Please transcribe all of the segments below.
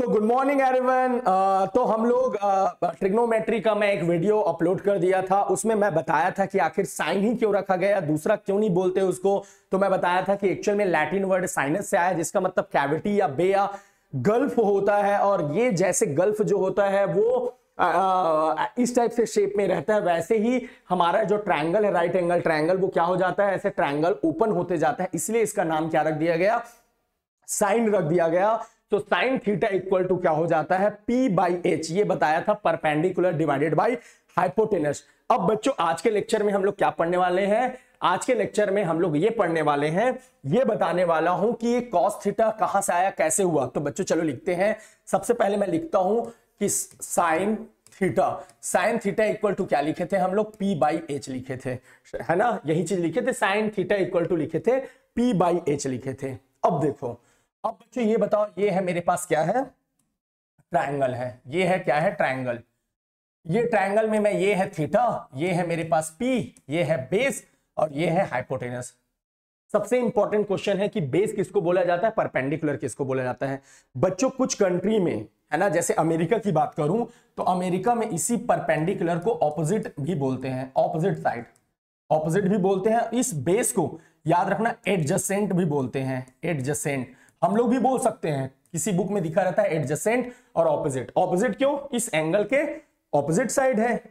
So good morning everyone तो हम लोग ट्रिग्नोमेट्री uh, का मैं एक वीडियो अपलोड कर दिया था उसमें मैं बताया था कि आखिर साइन ही क्यों रखा गया दूसरा क्यों नहीं बोलते उसको तो मैं बताया था कि एक्चुअल में लैटिन वर्ड साइनस से आया जिसका मतलब कैविटी या बे या गल्फ होता है और ये जैसे गल्फ जो होता है वो uh, uh, इस टाइप से शेप में रहता है वैसे ही हमारा जो ट्रायंगल है राइट एंगल ट्रायंगल वो क्या हो जाता है ऐसे ट्रायंगल ओपन होते जाता है इसलिए इसका नाम क्या रख दिया गया साइन रख दिया गया तो साइन थीटा इक्वल टू क्या हो जाता है पी बाई एच ये बताया था परपेंडिकुलर डिवाइडेड बाई हाइपोटेनस अब बच्चों आज के लेक्चर में हम लोग क्या पढ़ने वाले हैं आज के लेक्चर में हम लोग ये पढ़ने वाले हैं ये बताने वाला हूं कि ये कॉस थीटा कहां से आया कैसे हुआ तो बच्चों चलो लिखते हैं सबसे पहले मैं लिखता हूं कि sine theta sine theta equal to क्या लिखे थे हम लोग पी बाई एच लिखे थे है ना यही चीज लिखे थे साइन थीटा इक्वल टू लिखे थे पी बाई एच लिखे थे अब देखो अब बच्चों ये बताओ ये है मेरे पास क्या है ट्रायंगल है ये है क्या है ट्रायंगल ये ट्रायंगल में मैं ये है थीटा ये है मेरे पास पी ये है बेस और ये है हाइपोटेनस सबसे इंपॉर्टेंट क्वेश्चन है कि बेस किसको बोला जाता है परपेंडिकुलर किसको बोला जाता है बच्चों कुछ कंट्री में है ना जैसे अमेरिका की बात करूं तो अमेरिका में इसी परपेंडिकुलर को ऑपोजिट भी बोलते हैं ऑपोजिट साइड ऑपोजिट भी बोलते हैं इस बेस को याद रखना एडजसेंट भी बोलते हैं एडजसेंट हम लोग भी बोल सकते हैं किसी बुक में दिखा रहता है एडजसेंट और ऑपोजिट ऑपोजिट क्यों इस एंगल के ऑपोजिट साइड है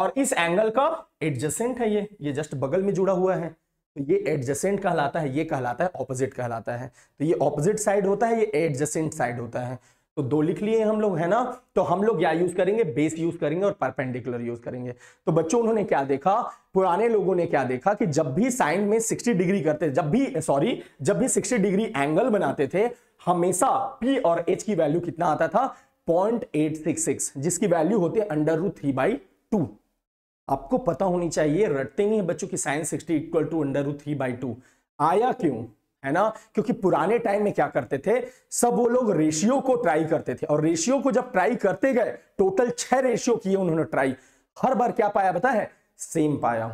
और इस एंगल का एडजसेंट है ये ये जस्ट बगल में जुड़ा हुआ है तो ये एडजसेंट कहलाता है ये कहलाता है ऑपोजिट कहलाता है तो ये ऑपोजिट साइड होता है ये एडजसेंट साइड होता है तो दो लिख लिए हम लोग है ना तो हम लोग क्या यूज करेंगे बेस यूज करेंगे और परपेंडिकुलर यूज करेंगे तो बच्चों उन्होंने क्या देखा पुराने लोगों ने क्या देखा कि जब भी साइन में 60 डिग्री करते जब भी सॉरी जब भी 60 डिग्री एंगल बनाते थे हमेशा पी और एच की वैल्यू कितना आता था पॉइंट जिसकी वैल्यू होती है under root three by to आपको पता होनी चाहिए रटते नहीं है बच्चों की sine sixty equal to under root three by two आया क्यों है ना क्योंकि पुराने टाइम में क्या करते थे सब वो लोग रेशियो को ट्राई करते थे और रेशियो को जब ट्राई करते गए टोटल छह रेशियो किए उन्होंने ट्राई हर बार क्या पाया बता है सेम पाया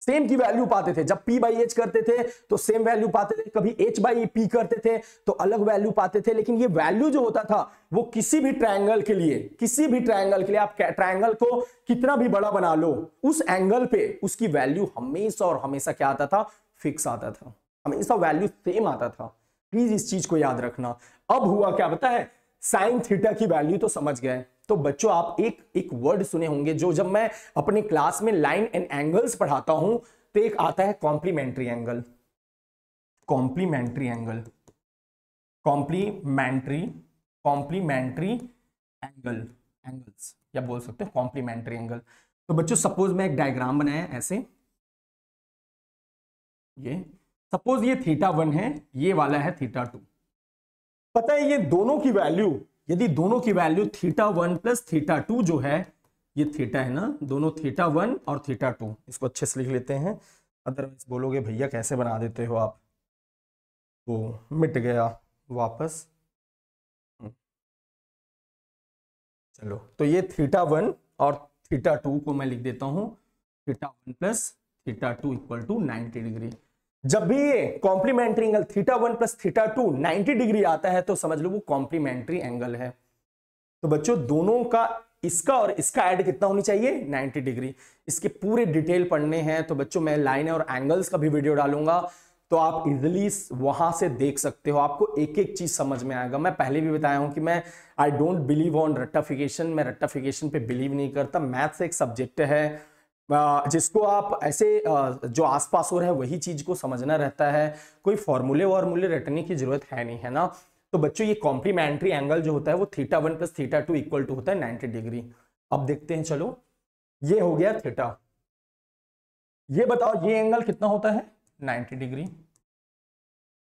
सेम की वैल्यू पाते थे जब पी बाई एच करते थे तो सेम वैल्यू पाते थे कभी एच बाई पी करते थे तो अलग वैल्यू पाते थे लेकिन ये वैल्यू जो होता था वो किसी भी ट्रायंगल के लिए किसी भी ट्रायंगल के लिए आप ट्रायंगल को कितना भी बड़ा बना लो उस एंगल पे उसकी वैल्यू हमेशा और हमेशा क्या आता था फिक्स आता था हमेशा वैल्यू सेम आता था प्लीज इस चीज को याद रखना अब हुआ क्या पता है साइन थीटा की वैल्यू तो समझ गए तो बच्चों आप एक एक वर्ड सुने होंगे जो जब मैं अपने क्लास में लाइन एंड एंगल्स पढ़ाता हूं तो एक आता है complementary angle complementary angle complementary complementary angle angles या बोल सकते हो कॉम्प्लीमेंट्री एंगल तो बच्चों सपोज मैं एक डायग्राम बनाया ऐसे ये सपोज ये थीटा वन है ये वाला है थीटा टू पता है ये दोनों की वैल्यू यदि दोनों की value theta one plus theta two जो है ये थीटा है ना दोनों थीटा वन और थीटा टू इसको अच्छे से लिख लेते हैं अदरवाइज बोलोगे भैया कैसे बना देते हो आप तो मिट गया वापस हम्म। चलो तो ये थीटा वन और थीटा टू को मैं लिख देता हूं theta one plus theta two equal to ninety degree जब भी ये complementary angle theta one plus theta two ninety degree आता है तो समझ लो वो कॉम्प्लीमेंट्री एंगल है तो बच्चों दोनों का इसका और इसका ऐड कितना होनी चाहिए 90 डिग्री इसके पूरे डिटेल पढ़ने हैं तो बच्चों मैं लाइन और एंगल्स का भी वीडियो डालूंगा तो आप इजिली वहां से देख सकते हो आपको एक एक चीज समझ में आएगा मैं पहले भी बताया हूं कि मैं आई डोंट बिलीव ऑन रट्टाफिकेशन मैं रट्टाफिकेशन पे बिलीव नहीं करता मैथ्स एक सब्जेक्ट है जिसको आप ऐसे जो आसपास हो रहा है वही चीज को समझना रहता है कोई फॉर्मूले वॉर्मूले रटने की जरूरत है नहीं है ना तो बच्चों ये कॉम्प्लीमेंट्री एंगल जो होता है वो theta one plus theta two equal to होता है नाइन्टी डिग्री अब देखते हैं चलो ये हो गया थीटा ये बताओ ये एंगल कितना होता है नाइनटी डिग्री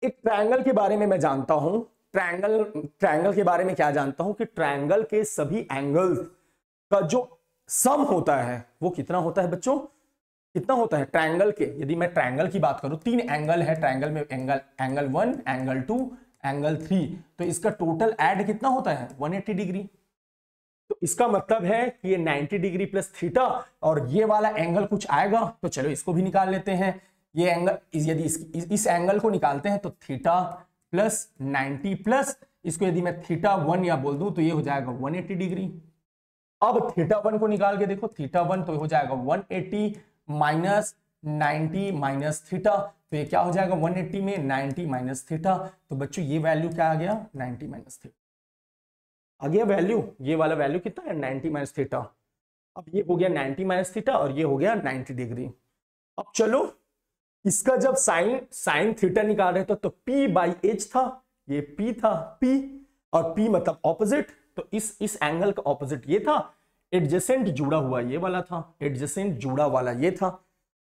एक ट्राइंगल के बारे में मैं जानता हूं ट्राइंगल ट्राइंगल के बारे में क्या जानता हूं कि ट्राइंगल के सभी एंगल्स का जो सम होता है वो कितना होता है बच्चों कितना होता है ट्रायंगल के यदि मैं ट्रायंगल की बात करूं तीन एंगल है ट्रायंगल में angle angle one angle two angle three तो इसका टोटल एड कितना होता है 180 डिग्री तो इसका मतलब है कि ये 90 डिग्री प्लस थीटा और ये वाला एंगल कुछ आएगा तो चलो इसको भी निकाल लेते हैं ये एंगल यदि इस, इस, एंगल को निकालते हैं तो थीटा प्लस नाइन्टी प्लस इसको यदि मैं थीटा वन या बोल दूं तो ये हो जाएगा 180 डिग्री अब थीटा वन को निकाल के देखो थीटा वन तो हो जाएगा 180 eighty minus ninety minus theta तो ये क्या हो जाएगा 180 में 90 माइनस थीटा तो बच्चों ये वैल्यू क्या आ गया 90 माइनस थीटा आ गया वैल्यू ये वाला वैल्यू कितना है 90 माइनस थीटा अब ये हो गया 90 माइनस थीटा और ये हो गया 90 डिग्री अब चलो इसका जब साइन साइन थीटा निकाल रहे थे तो पी बाई एच था ये पी था पी और पी मतलब ऑपोजिट तो इस इस एंगल का ऑपोजिट ये था एडजेसेंट जुड़ा हुआ ये वाला था एडजेसेंट जुड़ा वाला ये था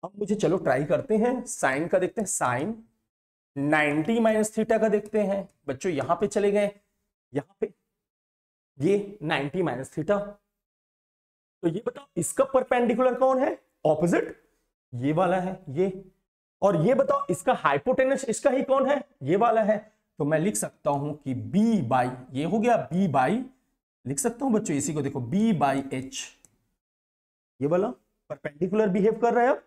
अब मुझे चलो ट्राई करते हैं साइन का देखते हैं साइन 90 माइनस थीटा का देखते हैं बच्चों यहां पे चले गए यहां पे ये 90 माइनस थीटा तो ये बताओ इसका परपेंडिकुलर कौन है ऑपोजिट ये वाला है ये और ये बताओ इसका हाइपोटेनस इसका ही कौन है ये वाला है तो मैं लिख सकता हूं कि बी बाई ये हो गया बी बाई लिख सकता हूं बच्चों इसी को देखो बी बाई एच ये वाला परपेंडिकुलर बिहेव कर रहा है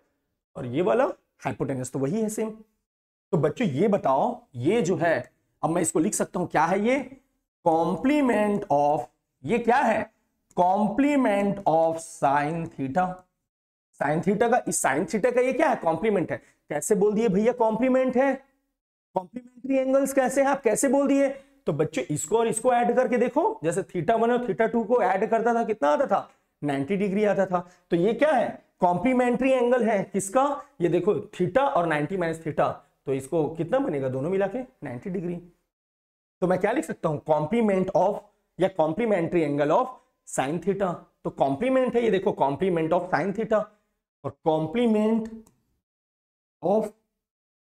और ये वाला हाइपोटेनस तो वही है सेम तो बच्चों ये बताओ ये जो है अब मैं इसको लिख सकता हूं क्या है ये कॉम्प्लीमेंट ऑफ ये क्या है complement of sine theta sine theta का इस साइन थीटा का ये क्या है कॉम्प्लीमेंट है कैसे बोल दिए भैया कॉम्प्लीमेंट है कॉम्प्लीमेंट्री एंगल्स कैसे है आप कैसे बोल दिए तो बच्चों इसको और इसको ऐड करके देखो जैसे थीटा वन और थीटा टू को ऐड करता था कितना आता था 90 डिग्री आता था तो ये क्या है कॉम्प्लीमेंट्री एंगल है किसका ये देखो थीटा और 90 माइनस थीटा तो इसको कितना बनेगा दोनों मिला के नाइन्टी डिग्री तो मैं क्या लिख सकता हूं कॉम्प्लीमेंट ऑफ या complementary angle of sine theta तो कॉम्प्लीमेंट है ये देखो कॉम्प्लीमेंट ऑफ साइन थीटा और कॉम्प्लीमेंट ऑफ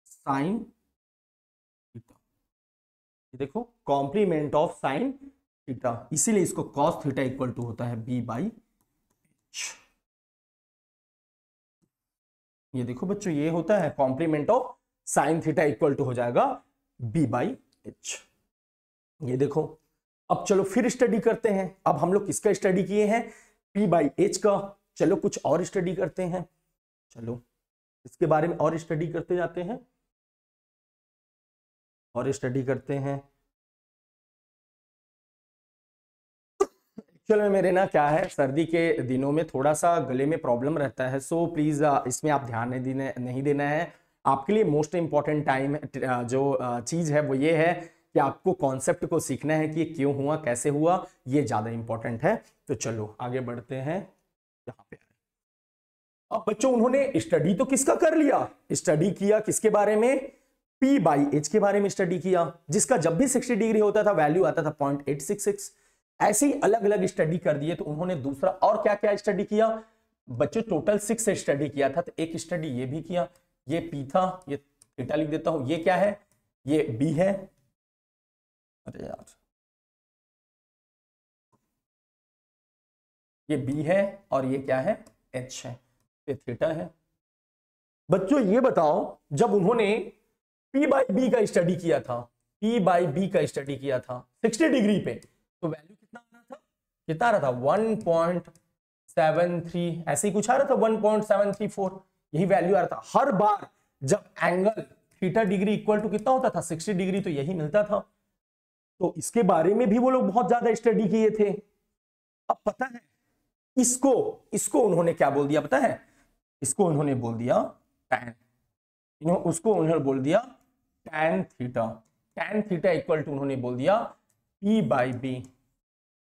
साइन थीटा ये देखो कॉम्प्लीमेंट ऑफ साइन थीटा इसीलिए इसको कॉस थीटा इक्वल टू होता है बी बाई ये देखो बच्चों ये होता है complement of sine theta equal to हो जाएगा बी बाई एच ये देखो अब चलो फिर स्टडी करते हैं अब हम लोग किसका स्टडी किए हैं पी बाई एच का चलो कुछ और स्टडी करते हैं चलो इसके बारे में और स्टडी करते जाते हैं और स्टडी करते हैं चलो मेरे ना क्या है सर्दी के दिनों में थोड़ा सा गले में प्रॉब्लम रहता है सो प्लीज़ इसमें आप ध्यान नहीं देने नहीं देना है आपके लिए मोस्ट इम्पॉर्टेंट टाइम जो चीज़ है वो ये है कि आपको कॉन्सेप्ट को सीखना है कि क्यों हुआ कैसे हुआ ये ज़्यादा इम्पॉर्टेंट है तो चलो आगे बढ़ते हैं यहाँ पे अब बच्चों उन्होंने स्टडी तो किसका कर लिया स्टडी किया किसके बारे में पी बाई एच के बारे में स्टडी किया जिसका जब भी सिक्सटी डिग्री होता था वैल्यू आता था पॉइंट एट सिक्स सिक्स ऐसे ही अलग अलग स्टडी कर दिए तो उन्होंने दूसरा और क्या क्या स्टडी किया बच्चों टोटल सिक्स स्टडी किया था तो एक स्टडी ये भी किया ये पी था ये इटा लिख देता हूं ये क्या है ये बी है अरे यार ये बी है और ये क्या है एच है ये थीटा है बच्चों ये बताओ जब उन्होंने पी बाई बी का स्टडी किया था पी बाई बी का स्टडी किया था 60 डिग्री पे तो वैल्यू कितना रहा था 1.73 ऐसे ही कुछ आ रहा था 1.734 यही वैल्यू आ रहा था हर बार जब angle theta degree equal to कितना होता था 60 डिग्री तो यही मिलता था तो इसके बारे में भी वो लोग बहुत ज्यादा स्टडी किए थे अब पता है इसको इसको उन्होंने क्या बोल दिया पता है इसको उन्होंने बोल दिया टैन उसको उन्होंने बोल दिया tan theta tan theta equal to उन्होंने बोल दिया पी बाई बी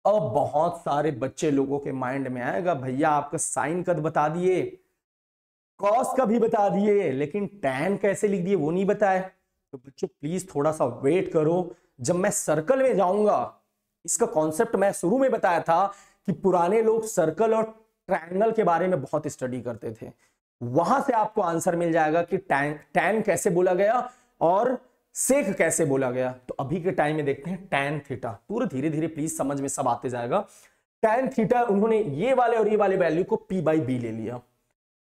अब बहुत सारे बच्चे लोगों के माइंड में आएगा भैया आपका साइन कद बता दिए कॉस का भी बता दिए लेकिन टैन कैसे लिख दिए वो नहीं बताए तो बच्चों प्लीज थोड़ा सा वेट करो जब मैं सर्कल में जाऊंगा इसका कॉन्सेप्ट मैं शुरू में बताया था कि पुराने लोग सर्कल और ट्रायंगल के बारे में बहुत स्टडी करते थे वहां से आपको आंसर मिल जाएगा कि टैन टैन कैसे बोला गया और सेक कैसे बोला गया तो अभी के टाइम में देखते हैं टैन थीटा पूरे धीरे धीरे प्लीज समझ में सब आते जाएगा टैन थीटा उन्होंने ये वाले और ये वाले वैल्यू को पी बाई बी ले लिया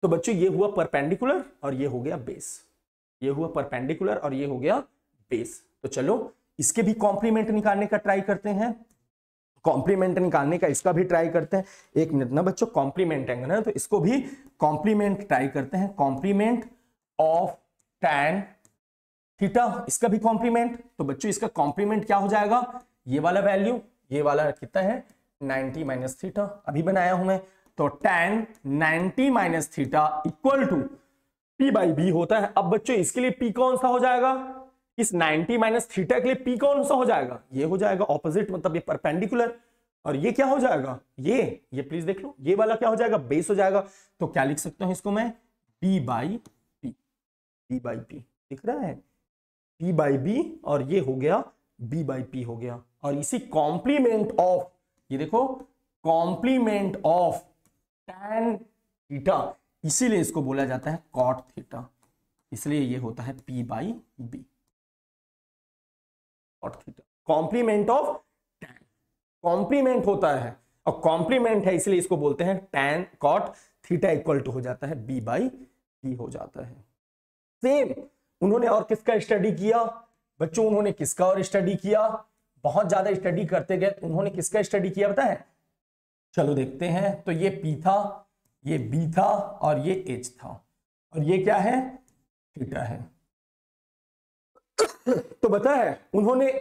तो बच्चों ये हुआ परपेंडिकुलर और ये हो गया बेस ये हुआ परपेंडिकुलर और ये हो गया बेस तो चलो इसके भी कॉम्प्लीमेंट निकालने का ट्राई करते हैं कॉम्प्लीमेंट निकालने का इसका भी ट्राई करते हैं एक मिनट ना बच्चों कॉम्प्लीमेंट है ना तो इसको भी कॉम्प्लीमेंट ट्राई करते हैं कॉम्प्लीमेंट ऑफ टैन थीटा इसका भी कॉम्प्लीमेंट तो बच्चों इसका कॉम्प्लीमेंट क्या हो जाएगा ये वाला वैल्यू ये वाला कितना है 90 माइनस थीटा अभी बनाया हूं मैं तो tan 90 minus theta equal to P by B होता है अब बच्चों इसके लिए पी कौन सा हो जाएगा इस 90 माइनस थीटा के लिए पी कौन सा हो जाएगा ये हो जाएगा ऑपोजिट मतलब ये परपेंडिकुलर और ये क्या हो जाएगा ये ये प्लीज देख लो ये वाला क्या हो जाएगा बेस हो जाएगा तो क्या लिख सकता हूं इसको मैं B by P B by P दिख रहा है p बाई बी और ये हो गया बी बाई पी हो गया और इसी कॉम्प्लीमेंट ऑफ ये देखो कॉम्प्लीमेंट ऑफ tan थीटा इसीलिए इसको बोला जाता है cot थीटा इसलिए ये होता है P by B cot theta complement of tan complement होता है और कॉम्प्लीमेंट है इसलिए इसको बोलते हैं tan cot theta equal to हो जाता है बी बाई पी हो जाता है सेम उन्होंने और किसका स्टडी किया बच्चों उन्होंने किसका और स्टडी किया बहुत ज्यादा स्टडी करते गए तो उन्होंने किसका स्टडी किया पता चलो देखते हैं तो ये पी था ये बी था और ये एच था और ये क्या है थीटा है तो बता है उन्होंने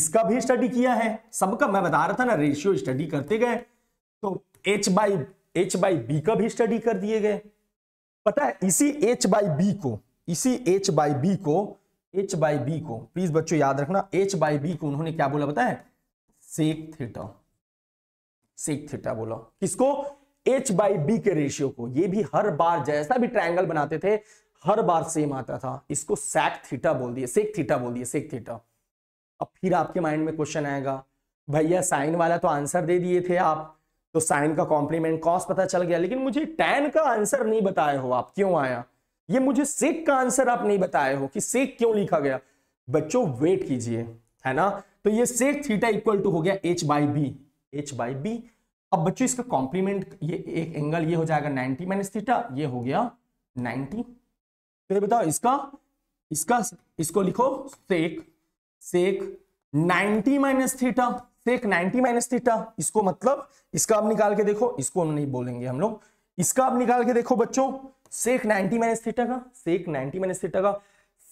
इसका भी स्टडी किया है सबका मैं बता रहा था ना रेशियो स्टडी करते गए तो H by H by B का भी स्टडी कर दिए गए पता है इसी एच बाई बी को इसी एच बाई बी को एच बाई बी को प्लीज बच्चों याद रखना एच बाई बी को उन्होंने क्या बोला बताया सेक थीटा सेक थीटा बोला किसको एच बाई बी के रेशियो को ये भी हर बार जैसा भी ट्रायंगल बनाते थे हर बार सेम आता था इसको सेक थीटा बोल दिए सेक थीटा बोल दिए सेक थीटा अब फिर आपके माइंड में क्वेश्चन आएगा भैया साइन वाला तो आंसर दे दिए थे आप तो साइन का कॉम्प्लीमेंट कॉस पता चल गया लेकिन मुझे टैन का आंसर नहीं बताया हो आप क्यों आया ये मुझे सेक का आंसर आप नहीं बताए हो कि सेक क्यों लिखा गया बच्चों वेट कीजिए है ना तो ये सेक थीटा इक्वल टू हो गया H by B H by B अब बच्चों इसका कॉम्प्लीमेंट ये एक एंगल ये हो जाएगा 90 माइनस थीटा ये हो गया 90 फिर तो बताओ इसका इसका इसको लिखो sec sec 90 minus theta sec 90 minus theta इसको मतलब इसका आप निकाल के देखो इसको हम नहीं बोलेंगे हम लोग इसका आप निकाल के देखो बच्चों सेक 90 माइनस थीटा का सेक 90 माइनस थीटा का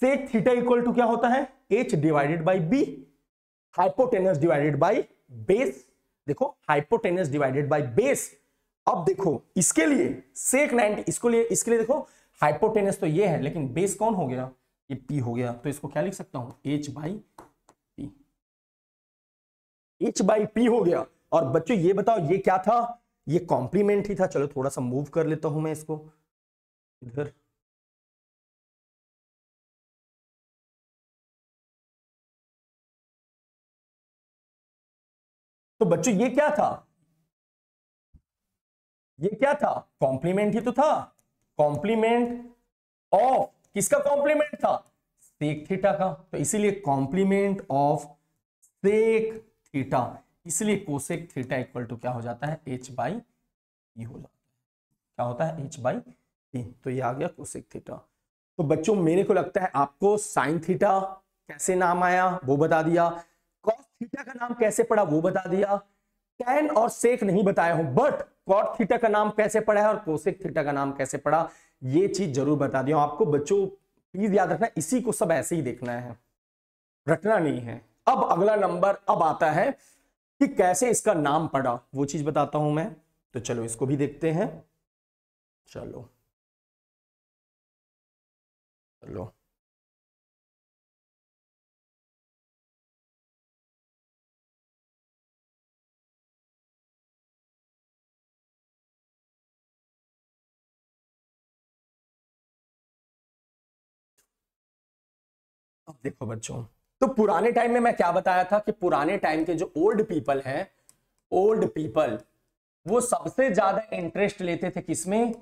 सेक थीटा इक्वल टू क्या होता है H divided by B hypotenuse divided by base देखो हाइपोटेनस डिवाइडेड बाई बेस अब देखो इसके लिए सेक 90 इसको लिए इसके लिए देखो हाइपोटेनस तो ये है लेकिन बेस कौन हो गया ये पी हो गया तो इसको क्या लिख सकता हूं H by P H by P हो गया और बच्चों ये बताओ ये क्या था ये कॉम्प्लीमेंट ही था चलो थोड़ा सा मूव कर लेता हूं मैं इसको इधर तो बच्चों ये क्या था ये क्या था कॉम्प्लीमेंट ही तो था कॉम्प्लीमेंट ऑफ किसका कॉम्प्लीमेंट था सेक थीटा का तो इसीलिए कॉम्प्लीमेंट ऑफ सेक थीटा इसलिए कोसेक थीटा इक्वल टू क्या हो जाता है एच बाई e हो जाता है क्या होता है एच बाई तीन तो ये आ गया कोसेक थीटा तो बच्चों मेरे को लगता है आपको साइन थीटा कैसे नाम आया वो बता दिया कॉस थीटा का नाम कैसे पड़ा वो बता दिया टेन और सेक नहीं बताया हूं बट कॉट थीटा का नाम कैसे पड़ा है और कोसेक थीटा का नाम कैसे पड़ा ये चीज जरूर बता दिया आपको बच्चों प्लीज याद रखना इसी को सब ऐसे ही देखना है रटना नहीं है अब अगला नंबर अब आता है कि कैसे इसका नाम पड़ा वो चीज बताता हूं मैं तो चलो इसको भी देखते हैं चलो चलो अब देखो बच्चों तो पुराने टाइम में मैं क्या बताया था कि पुराने टाइम के जो ओल्ड पीपल हैं ओल्ड पीपल वो सबसे ज्यादा इंटरेस्ट लेते थे किसमें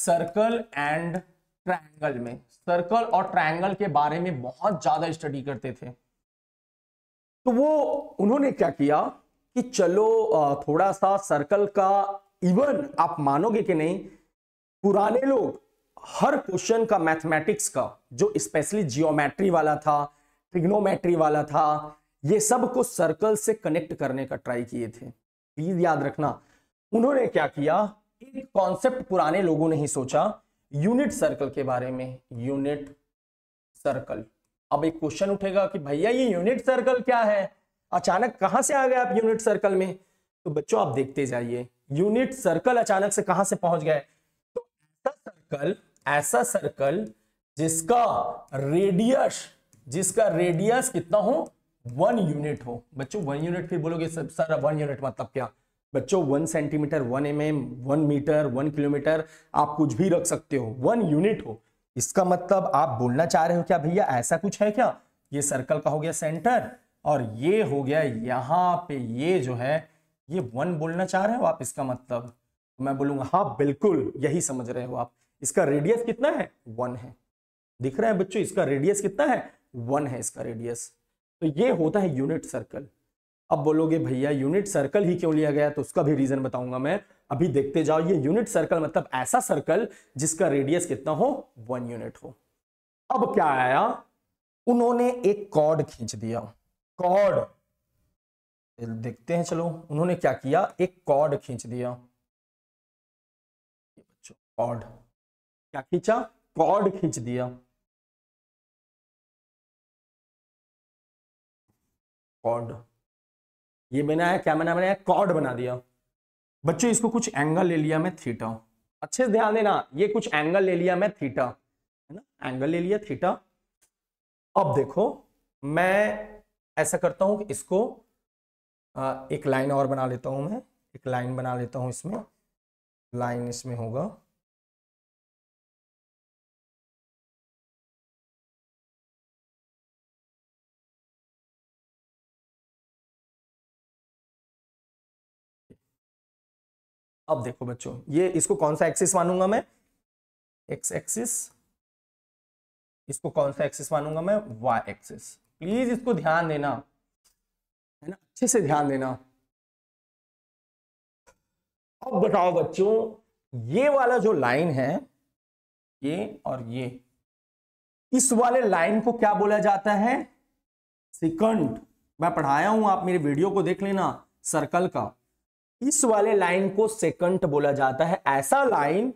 सर्कल एंड ट्रायंगल में सर्कल और ट्रायंगल के बारे में बहुत ज्यादा स्टडी करते थे तो वो उन्होंने क्या किया कि चलो थोड़ा सा सर्कल का इवन आप मानोगे कि नहीं पुराने लोग हर क्वेश्चन का मैथमेटिक्स का जो स्पेशली जियोमेट्री वाला था ट्रिग्नोमेट्री वाला था ये सब को सर्कल से कनेक्ट करने का ट्राई किए थे प्लीज याद रखना उन्होंने क्या किया एक कॉन्सेप्ट पुराने लोगों ने ही सोचा यूनिट सर्कल के बारे में यूनिट सर्कल अब एक क्वेश्चन उठेगा कि भैया ये यूनिट सर्कल क्या है अचानक कहां से आ गए आप यूनिट सर्कल में तो बच्चों आप देखते जाइए यूनिट सर्कल अचानक से कहां से पहुंच गए तो ऐसा सर्कल ऐसा सर्कल जिसका रेडियस जिसका रेडियस कितना हो वन यूनिट हो बच्चों वन यूनिट फिर बोलोगे सर वन यूनिट मतलब क्या बच्चों one centimetre one M M one metre one kilometre आप कुछ भी रख सकते हो वन यूनिट हो इसका मतलब आप बोलना चाह रहे हो क्या भैया ऐसा कुछ है क्या ये सर्कल का हो गया सेंटर और ये हो गया यहाँ पे ये जो है ये वन बोलना चाह रहे हो आप इसका मतलब मैं बोलूंगा हाँ बिल्कुल यही समझ रहे हो आप इसका रेडियस कितना है वन है दिख रहा है बच्चों इसका रेडियस कितना है वन है इसका रेडियस तो ये होता है यूनिट सर्कल अब बोलोगे भैया यूनिट सर्कल ही क्यों लिया गया तो उसका भी रीजन बताऊंगा मैं अभी देखते जाओ ये यूनिट सर्कल मतलब ऐसा सर्कल जिसका रेडियस कितना हो वन यूनिट हो अब क्या आया उन्होंने एक कॉर्ड खींच दिया कॉर्ड देखते हैं चलो उन्होंने क्या किया एक कॉर्ड खींच दिया कॉर्ड क्या खींचा कॉर्ड खींच दिया कॉर्ड ये बनाया क्या बना बनाया कॉर्ड बना दिया बच्चों इसको कुछ एंगल ले लिया मैं थीटा अच्छे से ध्यान देना ये कुछ एंगल ले लिया मैं थीटा है ना एंगल ले लिया थीटा अब देखो मैं ऐसा करता कि इसको आ, एक लाइन और बना लेता हूं मैं एक लाइन बना लेता हूं इसमें लाइन इसमें होगा अब देखो बच्चों ये इसको कौन सा एक्सिस मानूंगा मैं एक्स एक्सिस इसको कौन सा एक्सिस मानूंगा मैं वाई एक्सिस प्लीज इसको ध्यान देना है ना अच्छे से ध्यान देना अब बताओ बच्चों ये वाला जो लाइन है ये और ये इस वाले लाइन को क्या बोला जाता है सिकंड मैं पढ़ाया हूं आप मेरे वीडियो को देख लेना सर्कल का इस वाले लाइन को सेकंट बोला जाता है ऐसा लाइन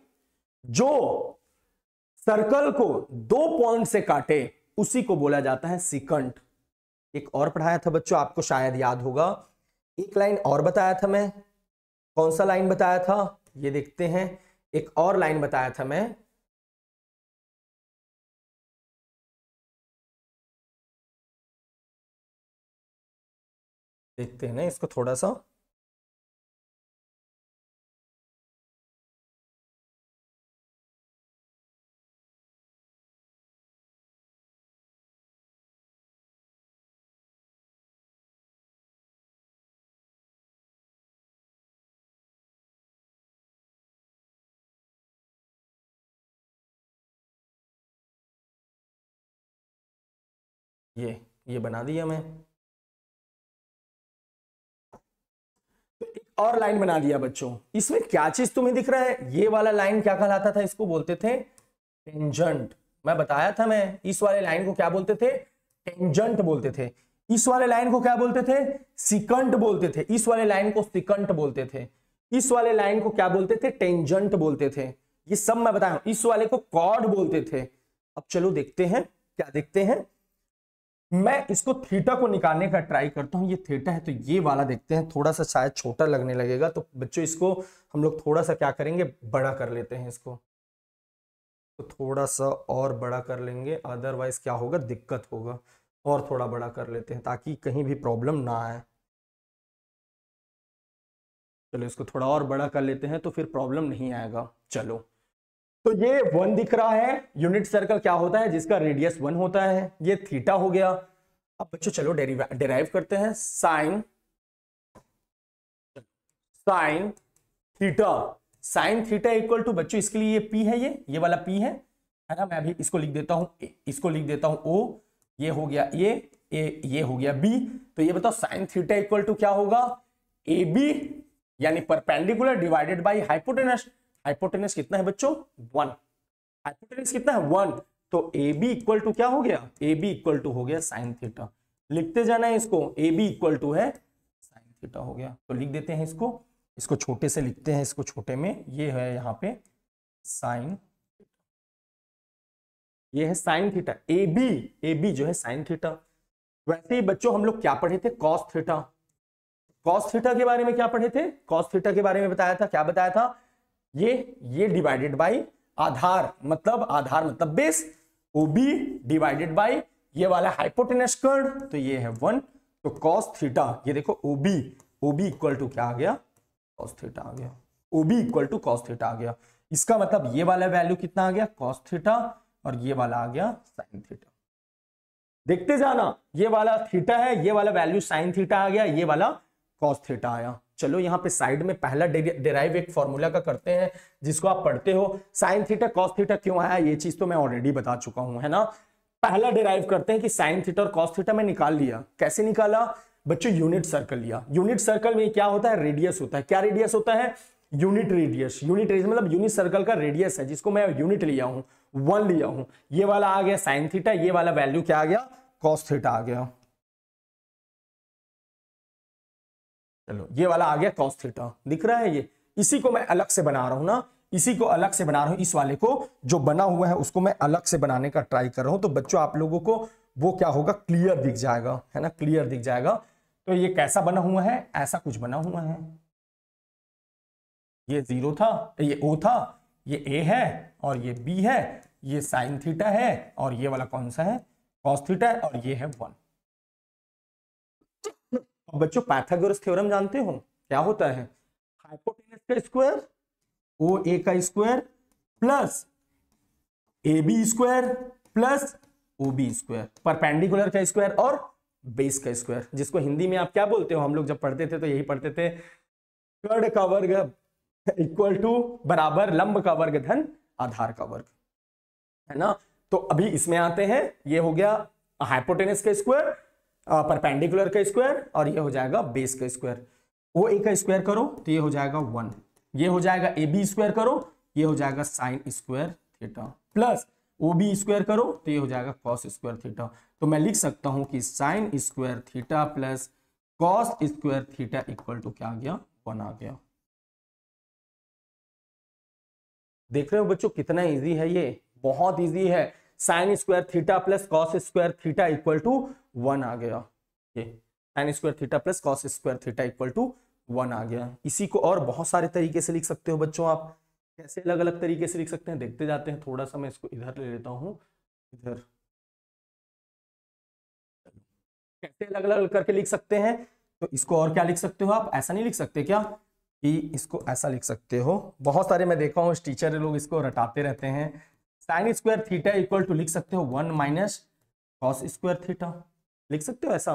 जो सर्कल को दो पॉइंट से काटे उसी को बोला जाता है सिकंट एक और पढ़ाया था बच्चों आपको शायद याद होगा एक लाइन और बताया था मैं कौन सा लाइन बताया था ये देखते हैं एक और लाइन बताया था मैं देखते हैं ना इसको थोड़ा सा ये ये बना दी हमें तो और लाइन बना दिया बच्चों इसमें क्या चीज तुम्हें दिख रहा है ये वाला लाइन क्या कहलाता था इसको बोलते थे टेंजेंट मैं बताया था मैं इस वाले लाइन को क्या बोलते थे टेंजेंट बोलते थे इस वाले लाइन को क्या बोलते थे सिकंट बोलते थे इस वाले लाइन को सिकंट बोलते थे इस वाले लाइन को क्या बोलते थे टेंजेंट बोलते थे ये सब मैं बताया इस वाले को कॉर्ड बोलते थे अब चलो देखते हैं क्या देखते हैं मैं इसको थीटा को निकालने का ट्राई करता हूँ ये थीटा है तो ये वाला देखते हैं थोड़ा सा शायद छोटा लगने लगेगा तो बच्चों इसको हम लोग थोड़ा सा क्या करेंगे बड़ा कर लेते हैं इसको तो थोड़ा सा और बड़ा कर लेंगे अदरवाइज क्या होगा दिक्कत होगा और थोड़ा बड़ा कर लेते हैं ताकि कहीं भी प्रॉब्लम ना आए चलो इसको थोड़ा और बड़ा कर लेते हैं तो फिर प्रॉब्लम नहीं आएगा चलो तो ये वन दिख रहा है यूनिट सर्कल क्या होता है जिसका रेडियस वन होता है ये थीटा हो गया अब बच्चों चलो डेराइव करते हैं sine sine theta sine theta equal to बच्चों इसके लिए ये पी है ये ये वाला पी है है ना मैं अभी इसको लिख देता हूं इसको लिख देता हूं ओ ये हो गया ये ए ये हो गया बी तो ये बताओ साइन थीटा इक्वल टू क्या होगा ए बी यानी perpendicular divided by hypotenuse hypotenuse कितना है बच्चों वन हाइपोटेनस कितना है वन तो ए बी इक्वल टू क्या हो गया ए बी इक्वल टू हो गया साइन थीटा लिखते जाना है इसको ए बी इक्वल टू है साइन थीटा हो गया तो लिख देते हैं इसको इसको छोटे से लिखते हैं इसको छोटे में ये है यहाँ पे साइन ये है sine theta A B A B जो है साइन थीटा वैसे ही बच्चों हम लोग क्या पढ़े थे कॉस थीटा कॉस थीटा के बारे में क्या पढ़े थे कॉस थीटा के बारे में बताया था क्या बताया था ये ये डिवाइडेड बाई आधार मतलब आधार मतलब बेस ओबी डिवाइडेड बाई ये वाला हाइपोटेनस कर्ण तो ये है वन तो कॉस थीटा ये देखो ओबी ओबी इक्वल टू क्या आ गया कॉस थीटा आ गया O B equal to cos theta आ गया इसका मतलब ये वाला वैल्यू कितना आ गया कॉस थीटा और ये वाला आ गया साइन थीटा देखते जाना ये वाला थीटा है ये वाला वैल्यू साइन थीटा आ गया ये वाला कॉस थीटा आया चलो यहाँ पे साइड में पहला डेराइव एक फॉर्मूला का करते हैं जिसको आप पढ़ते हो साइन थीटर कॉस थीटर क्यों आया ये चीज तो मैं ऑलरेडी बता चुका हूं है ना पहला डेराइव करते हैं कि साइन थीटर और कॉस थीटर में निकाल लिया कैसे निकाला बच्चों यूनिट सर्कल लिया यूनिट सर्कल में क्या होता है रेडियस होता है क्या रेडियस होता है यूनिट रेडियस यूनिट रेडियस मतलब यूनिट सर्कल का रेडियस है जिसको मैं यूनिट लिया हूं वन लिया हूं ये वाला आ गया साइन थीटा ये वाला वैल्यू क्या आ गया कॉस थीटा आ गया चलो ये वाला आ गया कॉस थीटा दिख रहा है ये इसी को मैं अलग से बना रहा हूं ना इसी को अलग से बना रहा हूं इस वाले को जो बना हुआ है उसको मैं अलग से बनाने का ट्राई कर रहा हूं तो बच्चों आप लोगों को वो क्या होगा क्लियर दिख जाएगा है ना क्लियर दिख जाएगा तो ये कैसा बना हुआ है ऐसा कुछ बना हुआ है ये जीरो था ये ओ था ये ए है और ये बी है ये साइन थीटा है और ये वाला कौन सा है कॉस थीटा है और ये है वन बच्चों पैथागोरस थ्योरम जानते हो क्या होता है हाइपोटेनस का स्क्वायर ओ ए का square plus A B square plus O B square perpendicular का स्क्वायर और बेस का स्क्वायर जिसको हिंदी में आप क्या बोलते हो हम लोग जब पढ़ते थे तो यही पढ़ते थे कर्ण का वर्ग इक्वल टू बराबर लंब का वर्ग धन आधार का वर्ग है ना तो अभी इसमें आते हैं ये हो गया हाइपोटेनस का स्क्वायर परपेंडिकुलर का स्क्वायर और ये हो जाएगा बेस का स्क्वायर ओ ए का स्क्वायर करो तो ये हो जाएगा वन ये हो जाएगा ए बी स्क्वायर करो ये हो जाएगा sine square theta plus O B square करो तो ये हो जाएगा कॉस स्क्वायर थीटा तो मैं लिख सकता हूं कि sine square theta plus cos square theta equal to क्या आ गया वन आ गया देख रहे हो बच्चों कितना इजी है ये बहुत इजी है sine square theta plus cos square theta equal to one आ गया ये N square theta plus cos square theta equal to one आ गया इसी को और बहुत सारे तरीके से लिख सकते हो बच्चों आप कैसे अलग अलग तरीके से लिख सकते हैं देखते जाते हैं थोड़ा सा मैं इसको इधर ले लेता हूँ इधर कैसे अलग अलग करके लिख सकते हैं तो इसको और क्या लिख सकते हो आप ऐसा नहीं लिख सकते क्या कि इसको ऐसा लिख सकते हो बहुत सारे मैं देखा हूँ टीचर लोग इसको रटाते रहते हैं sine square theta equal to लिख सकते हो one minus cos square theta लिख सकते हो ऐसा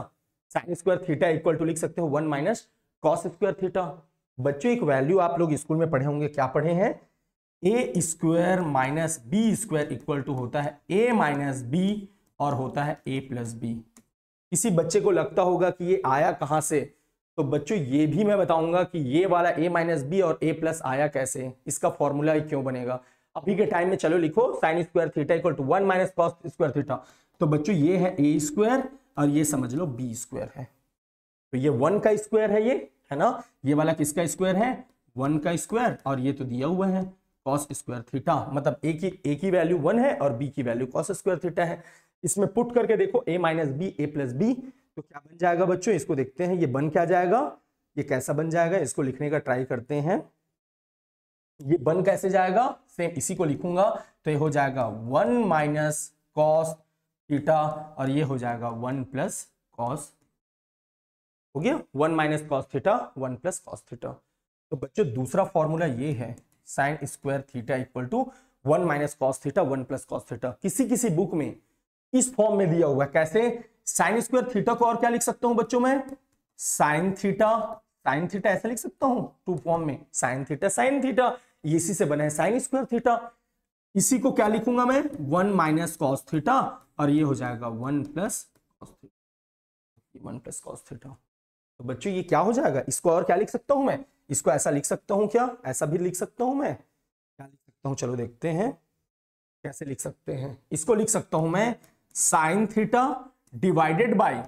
sine square theta equal to लिख सकते हो one minus cos square theta बच्चों एक वैल्यू आप लोग स्कूल में पढ़े होंगे क्या पढ़े हैं A square minus B square equal to होता है ए माइनस बी और होता है ए प्लस बी किसी बच्चे को लगता होगा कि ये आया कहाँ से तो बच्चों ये भी मैं बताऊंगा कि ये वाला ए माइनस बी और ए प्लस आया कैसे इसका फॉर्मूला क्यों बनेगा अभी के टाइम में चलो लिखो sine square theta equal to one minus cos square theta तो बच्चों ये है ए स्क्वायर और ये समझ लो बी स्क्वायर है तो ये वन का स्क्वायर है ये है ना ये वाला किसका स्क्वायर है वन का स्क्वायर और ये तो दिया हुआ है कॉस स्क्वायर थीटा मतलब ए की ए की वैल्यू वन है और बी की वैल्यू कॉस स्क्वायर थीटा है इसमें पुट करके देखो A minus B A plus B तो क्या बन जाएगा बच्चों इसको देखते हैं ये बन क्या जाएगा ये कैसा बन जाएगा इसको लिखने का ट्राई करते हैं ये बन कैसे जाएगा सेम इसी को लिखूंगा तो ये हो जाएगा वन माइनस कॉस थीटा और ये हो जाएगा वन प्लस कॉस हो गया one minus cos theta one plus cos theta तो बच्चों दूसरा फॉर्मूला ये है sine square theta equal to one minus cos theta one plus cos theta किसी किसी बुक में इस फॉर्म में दिया हुआ कैसे साइन स्क्वायर थीटा को और क्या लिख सकता हूं बच्चों में साइन थीटा साइन थीटा ऐसा लिख सकता हूं टू फॉर्म में साइन थीटा साइन थीटा इसी से बना है साइन स्क्वायर थीटा इसी को क्या लिखूंगा मैं वन माइनस कॉस थीटा और ये हो जाएगा वन प्लस वन प्लस तो बच्चों ये क्या हो जाएगा इसको और क्या लिख सकता हूं मैं इसको ऐसा लिख सकता हूं क्या ऐसा भी लिख सकता हूं मैं क्या लिख सकता हूं चलो देखते हैं कैसे लिख सकते हैं इसको लिख सकता हूं मैं sine theta divided by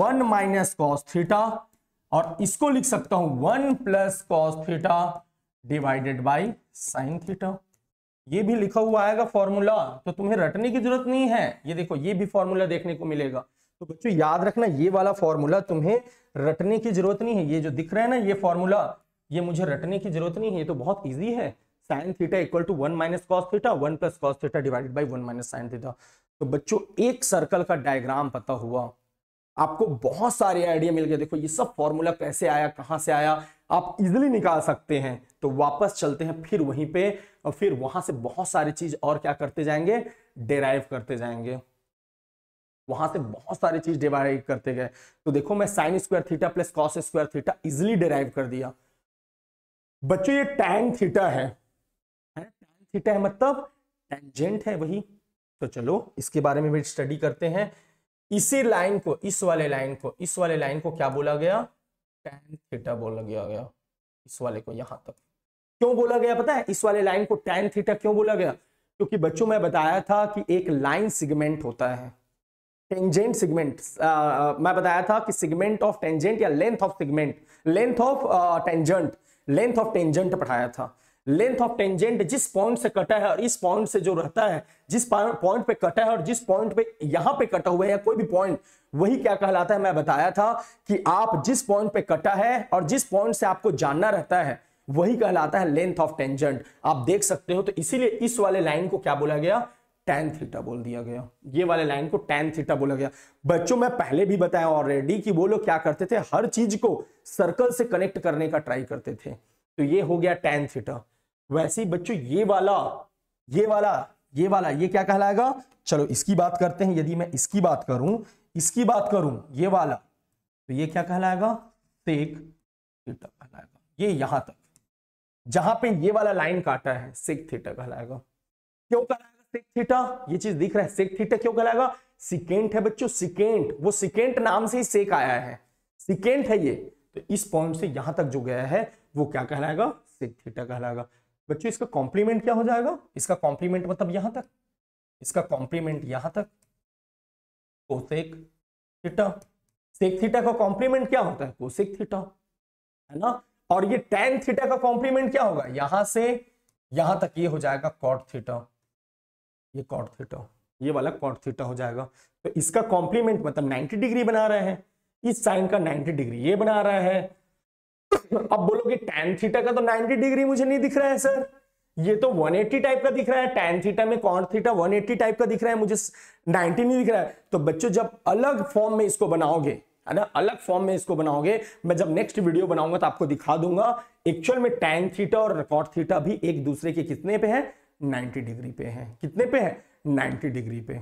one minus cos theta और इसको लिख सकता हूं one plus cos theta divided by sine theta ये भी लिखा हुआ आएगा फॉर्मूला तो तुम्हें रटने की जरूरत नहीं है ये देखो ये भी फॉर्मूला देखने को मिलेगा तो बच्चों याद रखना ये वाला फॉर्मूला तुम्हें रटने की जरूरत नहीं है ये जो दिख रहा है ना ये फॉर्मूला ये मुझे रटने की जरूरत नहीं है ये तो बहुत ईजी है sine theta equal to one minus cos theta one plus cos theta divided by one minus sine theta तो बच्चों एक सर्कल का डायग्राम पता हुआ आपको बहुत सारे आइडिया मिल गए देखो ये सब फॉर्मूला कैसे आया कहाँ से आया आप इजिली निकाल सकते हैं तो वापस चलते हैं फिर वहीं पे और फिर वहां से बहुत सारी चीज और क्या करते जाएंगे डेराइव करते जाएंगे वहां से बहुत सारी चीज डिवाइड करते गए तो देखो मैं sine square theta plus cos square theta easily derive कर दिया बच्चों ये टैन थीटा है टैन थीटा है मतलब टेंजेंट है वही तो चलो इसके बारे में भी स्टडी करते हैं इसी लाइन को इस वाले लाइन को इस वाले लाइन को क्या बोला गया tan थीटा बोला गया गया इस वाले को यहां तक क्यों बोला गया पता है इस वाले लाइन को tan थीटा क्यों बोला गया क्योंकि बच्चों में बताया था कि एक लाइन सिगमेंट होता है टेंजेंट सिगमेंट मैं बताया था कि सिगमेंट ऑफ टेंजेंट या length of segment length of tangent length of tangent पढ़ाया था लेंथ ऑफ टेंजेंट जिस पॉइंट से कटा है और इस पॉइंट से जो रहता है जिस पॉइंट पे कटा है और जिस पॉइंट पे यहां पे कटा हुआ है या कोई भी पॉइंट वही क्या कहलाता है मैं बताया था कि आप जिस पॉइंट पे कटा है और जिस पॉइंट से आपको जानना रहता है वही कहलाता है लेंथ ऑफ टेंजेंट आप देख सकते हो तो इसीलिए इस वाले लाइन को क्या बोला गया टेन थीटा बोल दिया गया ये वाले लाइन को टेन थीटा बोला गया बच्चों मैं पहले भी बताया ऑलरेडी कि वो लोग क्या करते थे हर चीज को सर्कल से कनेक्ट करने का ट्राई करते थे तो ये हो गया टेन थीटा वैसे ही बच्चों ये वाला ये वाला ये वाला ये क्या कहलाएगा चलो इसकी बात करते हैं यदि मैं इसकी बात करूं इसकी बात करूं ये वाला तो ये क्या कहलाएगा सेक थीटा कहलाएगा ये यहां तक जहां पे ये वाला लाइन काटा है सेक थीटा कहलाएगा क्यों कहलाएगा सेक थीटा ये चीज दिख रहा है सेक थीटा क्यों कहलाएगा सिकेंट है बच्चों सिकेंट वो सिकेंट नाम से ही सेक आया है सिकेंट है ये तो इस पॉइंट से यहां तक जो गया है वो क्या कहलाएगा सेक थीटा कहलाएगा बच्चों इसका कॉम्प्लीमेंट क्या हो जाएगा इसका कॉम्प्लीमेंट मतलब यहां तक इसका कॉम्प्लीमेंट यहां तक कोसेक थीटा सेक थीटा का कॉम्प्लीमेंट क्या होता है कोसेक थीटा है ना और ये टेन थीटा का कॉम्प्लीमेंट क्या होगा यहां से यहां तक ये हो जाएगा कॉट थीटा ये कॉट थीटा ये वाला कॉट थीटा हो जाएगा तो इसका कॉम्प्लीमेंट मतलब 90 डिग्री बना रहे हैं इस साइन का 90 डिग्री ये बना रहा है अब बोलो कि tan थीटा का तो नाइनटी डिग्री मुझे नहीं दिख रहा है सर ये तो 180 टाइप का दिख रहा है टेन थीटा में कॉन थीटा 180 टाइप का दिख रहा है मुझे 90 नहीं दिख रहा है तो बच्चों जब अलग फॉर्म में इसको बनाओगे है ना अलग फॉर्म में इसको बनाओगे मैं जब नेक्स्ट वीडियो बनाऊंगा तो आपको दिखा दूंगा एक्चुअल में टेन थीटा और रिकॉर्ड थीटा भी एक दूसरे के कितने पे है 90 डिग्री पे है कितने पे है 90 डिग्री पे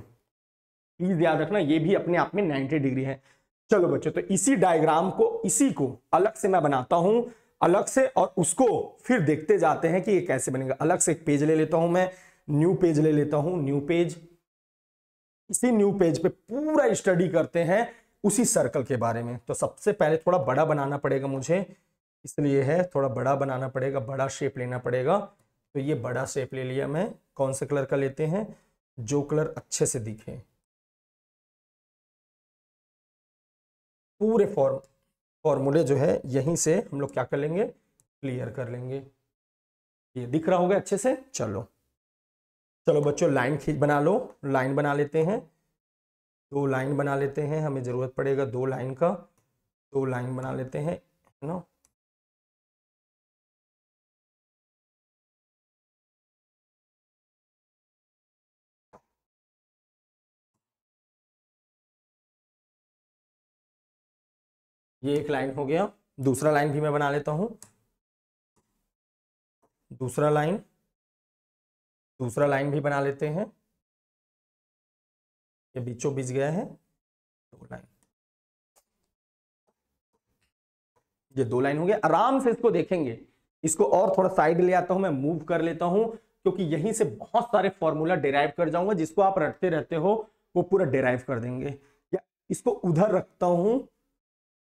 प्लीज याद रखना ये भी अपने आप में 90 डिग्री है चलो बच्चों तो इसी डायग्राम को इसी को अलग से मैं बनाता हूं अलग से और उसको फिर देखते जाते हैं कि ये कैसे बनेगा अलग से एक पेज ले लेता हूं मैं न्यू पेज ले लेता हूं न्यू पेज इसी न्यू पेज पे पूरा स्टडी करते हैं उसी सर्कल के बारे में तो सबसे पहले थोड़ा बड़ा बनाना पड़ेगा मुझे इसलिए है थोड़ा बड़ा बनाना पड़ेगा बड़ा शेप लेना पड़ेगा तो ये बड़ा शेप ले लिया मैं कौन से कलर का लेते हैं जो कलर अच्छे से दिखे पूरे फॉर्म फॉर्मूले जो है यहीं से हम लोग क्या कर लेंगे क्लियर कर लेंगे ये दिख रहा होगा अच्छे से चलो चलो बच्चों लाइन खींच बना लो लाइन बना लेते हैं दो लाइन बना लेते हैं हमें ज़रूरत पड़ेगा दो लाइन का दो लाइन बना लेते हैं है ना ये एक लाइन हो गया दूसरा लाइन भी मैं बना लेता हूं दूसरा लाइन दूसरा लाइन भी बना लेते हैं ये बीचों बीच गया है दो लाइन ये दो लाइन हो गया आराम से इसको देखेंगे इसको और थोड़ा साइड ले आता हूं मैं मूव कर लेता हूं क्योंकि यहीं से बहुत सारे फॉर्मूला डिराइव कर जाऊंगा जिसको आप रटते रहते हो वो पूरा डिराइव कर देंगे या इसको उधर रखता हूं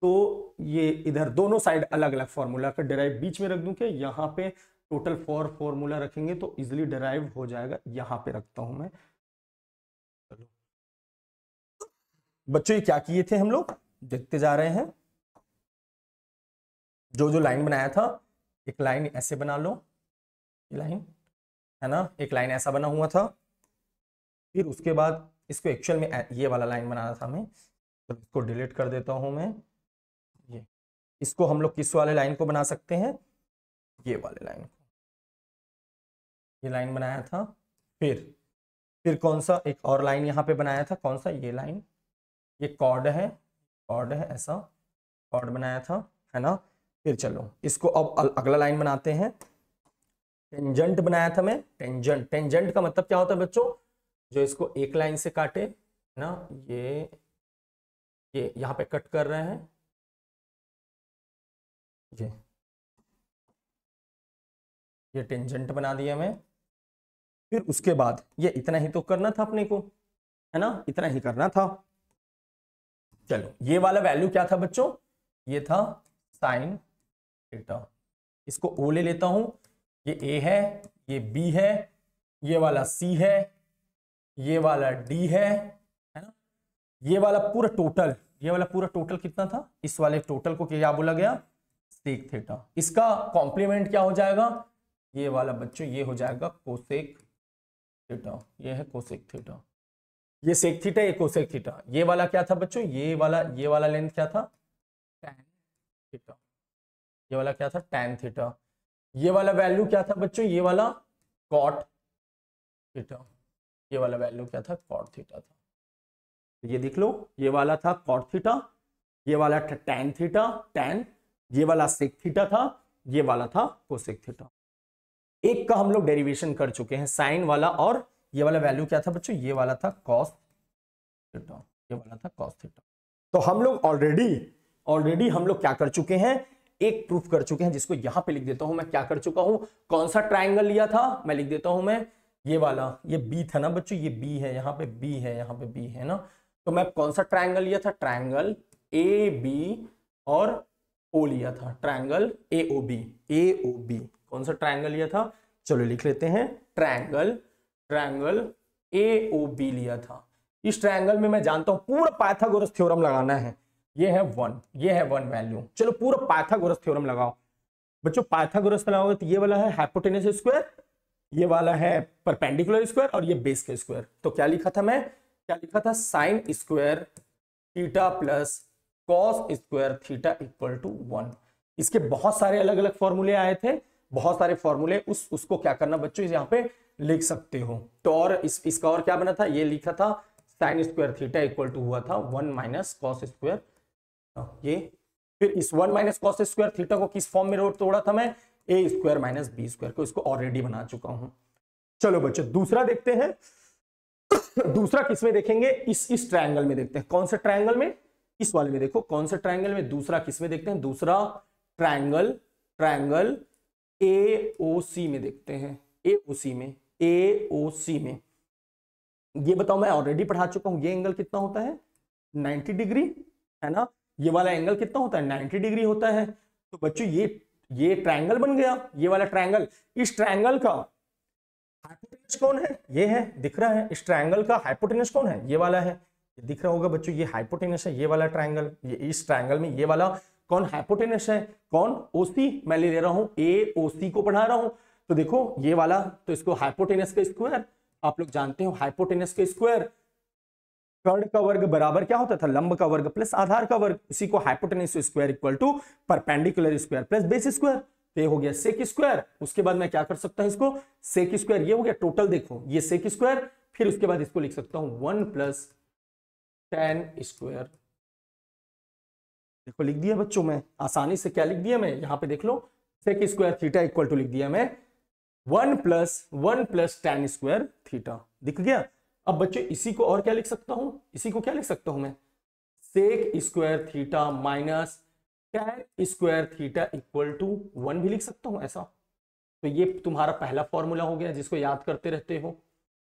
तो ये इधर दोनों साइड अलग अलग फॉर्मूला का डिराइव बीच में रख दूं क्या यहाँ पे टोटल फोर फॉर्मूला रखेंगे तो इजिली डिराइव हो जाएगा यहाँ पे रखता हूं मैं बच्चों ये क्या किए थे हम लोग देखते जा रहे हैं जो जो लाइन बनाया था एक लाइन ऐसे बना लो ये लाइन है ना एक लाइन ऐसा बना हुआ था फिर उसके बाद इसको एक्चुअल में ये वाला लाइन बनाना था मैं तो इसको डिलीट कर देता हूं मैं इसको हम लोग किस वाले लाइन को बना सकते हैं ये वाले लाइन को ये लाइन बनाया था फिर फिर कौन सा एक और लाइन यहाँ पे बनाया था कौन सा ये लाइन ये कॉर्ड है कॉर्ड है ऐसा कॉर्ड बनाया था है ना फिर चलो इसको अब अगला लाइन बनाते हैं टेंजेंट बनाया था मैं टेंजेंट टेंजेंट का मतलब क्या होता है बच्चों जो इसको एक लाइन से काटे ना ये ये यहाँ पे कट कर रहे हैं ये ये टेंजेंट बना दिया मैं फिर उसके बाद ये इतना ही तो करना था अपने को है ना इतना ही करना था चलो ये वाला वैल्यू क्या था बच्चों ये था साइन थीटा इसको ओ ले लेता हूं ये ए है ये बी है ये वाला सी है ये वाला डी है है ना ये वाला पूरा टोटल ये वाला पूरा टोटल कितना था इस वाले टोटल को क्या बोला गया सेक थेटा इसका कॉम्प्लीमेंट क्या हो जाएगा ये वाला बच्चों ये हो जाएगा कोसेक थेटा ये है कोसेक थेटा ये सेक थीटा ये कोसेक थीटा ये वाला क्या था बच्चों ये वाला ये वाला लेंथ क्या था टैन थीटा ये वाला क्या था टैन थीटा ये वाला वैल्यू क्या था बच्चों ये वाला कॉट थीटा ये वाला वैल्यू क्या था कॉट थीटा था ये देख लो ये वाला था कॉट थीटा ये वाला था टैन थीटा टैन ये वाला सेक थीटा था ये वाला था कोसेक थीटा एक का हम लोग डेरिवेशन कर चुके हैं साइन वाला और ये वाला वैल्यू क्या था बच्चों ये वाला था कॉस थीटा ये वाला था कॉस थीटा तो हम लोग ऑलरेडी ऑलरेडी हम लोग क्या कर चुके हैं एक प्रूफ कर चुके हैं जिसको यहां पे लिख देता हूं मैं क्या कर चुका हूं कौन सा ट्राइंगल लिया था मैं लिख देता हूं मैं ये वाला ये बी था ना बच्चों ये बी है यहाँ पे बी है यहाँ पे बी है ना तो मैं कौन सा ट्राइंगल लिया था ट्राइंगल ए बी और ओ लिया था triangle A O B A O B कौन सा ट्रायंगल लिया था चलो लिख लेते हैं triangle triangle A O B लिया था इस ट्रायंगल में मैं जानता हूं पूरा पाइथागोरस थ्योरम लगाना है ये है वन ये है वन वैल्यू चलो पूरा पाइथागोरस थ्योरम लगाओ बच्चों पाइथागोरस लगाओगे तो ये वाला है हाइपोटेनस स्क्वायर ये वाला है परपेंडिकुलर स्क्वायर और ये बेस का स्क्वायर तो क्या लिखा था मैं क्या लिखा था sine square theta plus cos square theta equal to one इसके बहुत सारे अलग अलग फॉर्मूले आए थे बहुत सारे फॉर्मूले उस उसको क्या करना बच्चों यहाँ पे लिख सकते हो तो और इस, इसका और क्या बना था ये लिखा था sine square theta equal to हुआ था वन माइनस कॉस स्क्वायर ये फिर इस one minus cos square theta को किस फॉर्म में रोड तोड़ा था मैं A square minus B square को इसको ऑलरेडी बना चुका हूं चलो बच्चों दूसरा देखते हैं दूसरा किसमें देखेंगे इस इस ट्रायंगल में देखते हैं कौन से ट्रायंगल में इस वाले में देखो कौन सा ट्राइंगल में दूसरा किस में देखते हैं दूसरा ट्राइंगल ट्राइंगल ए ओ सी में देखते हैं ए ओ सी में ए ओ सी में ये बताओ मैं ऑलरेडी पढ़ा चुका हूं ये एंगल कितना होता है 90 डिग्री है ना ये वाला एंगल कितना होता है 90 डिग्री होता है तो बच्चों ये ये ट्रायंगल बन गया ये वाला ट्रायंगल इस ट्रायंगल का हाइपोटेनस कौन है ये है दिख रहा है इस ट्रायंगल का हाइपोटेनस कौन है ये वाला है दिख रहा होगा बच्चों ये हाइपोटेनस है ये वाला ट्राइंगल ये इस ट्राइंगल में ये वाला कौन हाइपोटेनस है कौन ओसी मैं ले रहा हूं ए ओसी को पढ़ा रहा हूं तो देखो ये वाला तो इसको हाइपोटेनस का स्क्वायर आप लोग जानते हो हाइपोटेनस का स्क्वायर कर्ण का वर्ग बराबर क्या होता था लंब का वर्ग प्लस आधार का वर्ग इसी को hypotenuse square equal to perpendicular square plus base square ये हो गया सेक स्क्वायर उसके बाद मैं क्या कर सकता हूं इसको सेक स्क्वायर ये हो गया टोटल देखो ये सेक स्क्वायर फिर उसके बाद इसको लिख सकता हूं वन प्लस टेन स्क्वायर देखो लिख दिया बच्चों में आसानी से क्या लिख दिया मैं यहां पे देख लो sec square theta equal to लिख दिया मैं one plus one plus tan square theta दिख गया अब बच्चे इसी को और क्या लिख सकता हूं इसी को क्या लिख सकता हूं मैं sec square theta minus tan square theta equal to one भी लिख सकता हूं ऐसा तो ये तुम्हारा पहला फॉर्मूला हो गया जिसको याद करते रहते हो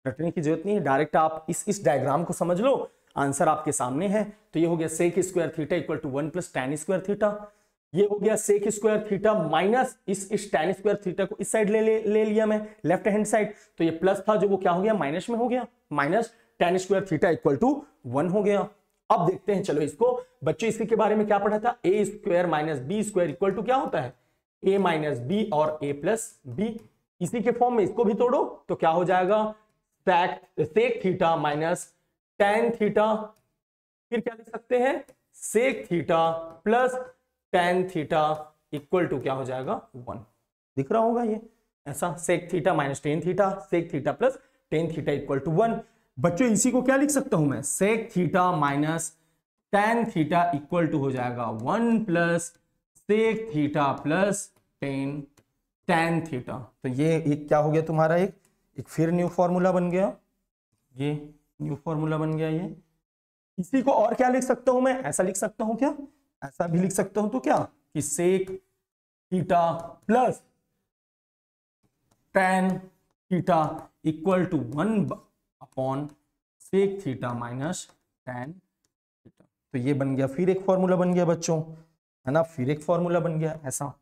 रटने की जरूरत नहीं है डायरेक्ट आप इस इस डायग्राम को समझ लो आंसर आपके सामने है तो ये हो गया sec square theta equal to one plus tan square theta ये हो गया सेक स्क्वायर थीटा माइनस इस इस टेन स्क्वायर थीटा को इस साइड ले, ले ले लिया मैं लेफ्ट हैंड साइड तो ये प्लस था जो वो क्या हो गया माइनस में हो गया minus tan square theta equal to one हो गया अब देखते हैं चलो इसको बच्चों इसके के बारे में क्या पढ़ा था A square minus B square equal to क्या होता है ए माइनस बी और ए प्लस बी इसी के फॉर्म में इसको भी तोड़ो तो क्या हो जाएगा sec theta minus tan theta फिर क्या लिख सकते हैं sec theta plus tan theta equal to क्या हो जाएगा वन दिख रहा होगा ये ऐसा sec theta minus tan theta sec theta plus tan theta equal to one बच्चों इसी को क्या लिख सकता हूं मैं sec theta minus tan theta equal to हो जाएगा one plus sec theta plus tan tan theta तो ये एक क्या हो गया तुम्हारा एक एक फिर न्यू फॉर्मूला बन गया ये न्यू फॉर्मूला बन गया ये इसी को और क्या लिख सकता हूं मैं ऐसा लिख सकता हूं क्या ऐसा भी लिख सकता हूं तो क्या कि sec theta plus tan theta equal to one upon sec theta minus tan theta तो ये बन गया फिर एक फॉर्मूला बन गया बच्चों है ना फिर एक फॉर्मूला बन गया ऐसा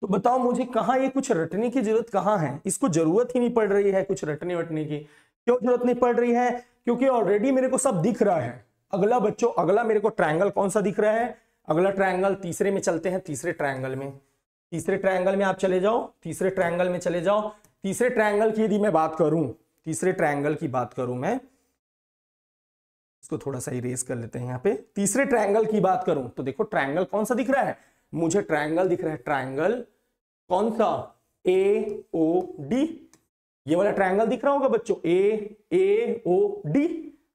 तो बताओ मुझे कहाँ ये कुछ रटने की जरूरत कहाँ है इसको जरूरत ही नहीं पड़ रही है कुछ रटने वटने की क्यों जरूरत नहीं पड़ रही है क्योंकि ऑलरेडी मेरे को सब दिख रहा है अगला बच्चों अगला मेरे को ट्रायंगल कौन सा दिख रहा है अगला ट्रायंगल तीसरे में चलते हैं तीसरे ट्रायंगल में तीसरे ट्रायंगल में आप चले जाओ तीसरे ट्रायंगल में चले जाओ तीसरे ट्रायंगल की यदि मैं बात करूं तीसरे ट्रायंगल की बात करूं मैं इसको थोड़ा सा इरेज कर लेते हैं यहाँ पे तीसरे ट्रायंगल की बात करूं तो देखो ट्रायंगल कौन सा दिख रहा है मुझे ट्राइंगल दिख रहा है ट्राइंगल कौन सा ए ओ डी ये वाला ट्राइंगल दिख रहा होगा बच्चों ए ए ओ डी